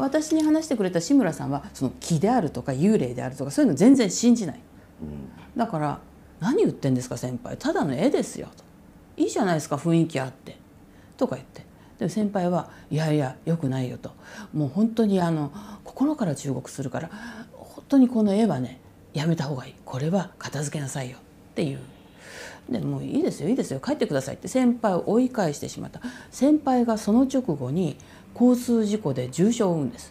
私に話してくれた志村さんはその気であるとか幽霊であるとかそういうの全然信じない、うん、だから「何言ってんですか先輩ただの絵ですよ」と「いいじゃないですか雰囲気あって」とか言ってでも先輩は「いやいやよくないよ」と「もう本当にあの心から忠告するから本当にこの絵はねやめた方がいいこれは片付けなさいよ」っていう。でもういいですよいいですよ帰ってくださいって先輩を追い返してしまった先輩がその直後に交通事故で重傷を負うんです